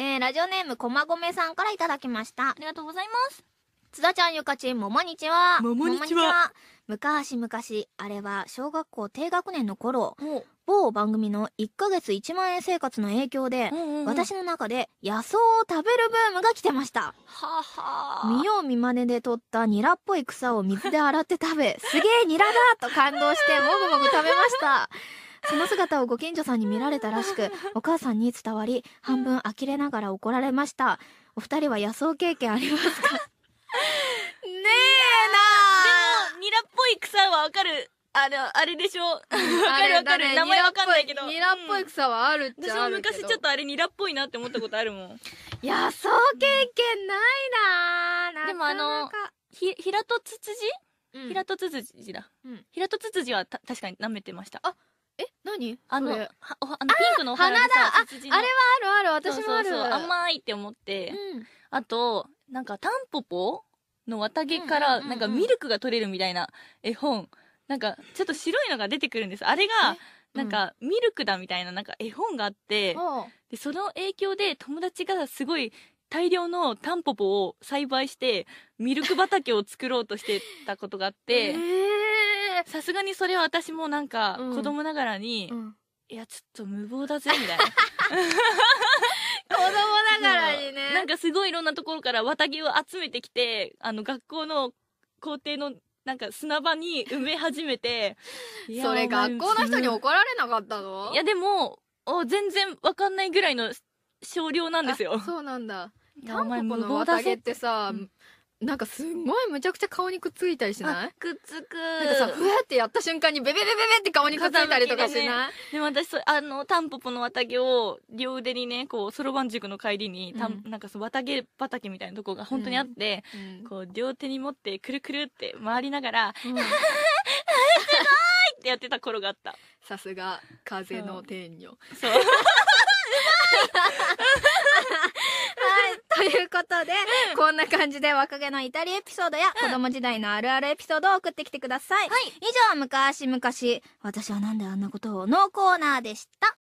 えー、ラジオネーム、こまごめさんからいただきました。ありがとうございます。津田ちゃん、ゆかちん、ももにちは。ももにちは。昔々、あれは小学校低学年の頃、某番組の1ヶ月1万円生活の影響で、うんうんうん、私の中で野草を食べるブームが来てました。はは見よう見まねで取ったニラっぽい草を水で洗って食べ、すげえニラだと感動してもぐもぐ食べました。その姿をご近所さんに見られたらしくお母さんに伝わり半分呆れながら怒られましたお二人は野草経験ありますかねえなでもニラっぽい草はわかるあの、あれでしょう。わかるわかる、名前わかんないけど。ニラっぽい草はあるっちゃあるけど、私も昔ちょっとあれニラっぽいなって思ったことあるもん。野草経験ないな、うん、でもあの、ひ、ひらとつつじ、うん、ひらとつつじだ。うん、ひらとつつじはた確かに舐めてました。あ、何あの、あの、ピンクのお花だあ、あれはあるある、私もある。そうそう甘いって思って。うん、あと、なんか、タンポポの綿毛から、なんかミルクが取れるみたいな絵本。なんか、ちょっと白いのが出てくるんです。あれが、なんか、ミルクだみたいな、なんか絵本があって、で、その影響で友達がすごい大量のタンポポを栽培して、ミルク畑を作ろうとしてたことがあって、えーさすがにそれは私もなんか、子供ながらに、うんいや、ちょっと無謀だぜ、みたいな。子供ながらにね。なんかすごいいろんなところから綿毛を集めてきて、あの、学校の校庭の、なんか砂場に埋め始めて。それ学校の人に怒られなかったのいや、でも、お全然わかんないぐらいの少量なんですよそうなんだ。いやお韓の綿毛ってさ、うんなんかすんごいむちゃくちゃ顔にくっついたりしないくっつく。なんかさ、ふわってやった瞬間にベベベベベって顔にくっついたりとかしないで,、ね、でも私、あの、タンポポの綿毛を両腕にね、こう、そろばん塾の帰りに、た、うん、なんかそ綿毛畑みたいなとこが本当にあって、うん、こう、両手に持ってくるくるって回りながら、うん、す ごいってやってた頃があった。さすが、風の天女。そう。こんな感じで若気の至りエピソードや、子供時代のあるあるエピソードを送ってきてください。はい以上、昔々、私はなんであんなことをのコーナーでした。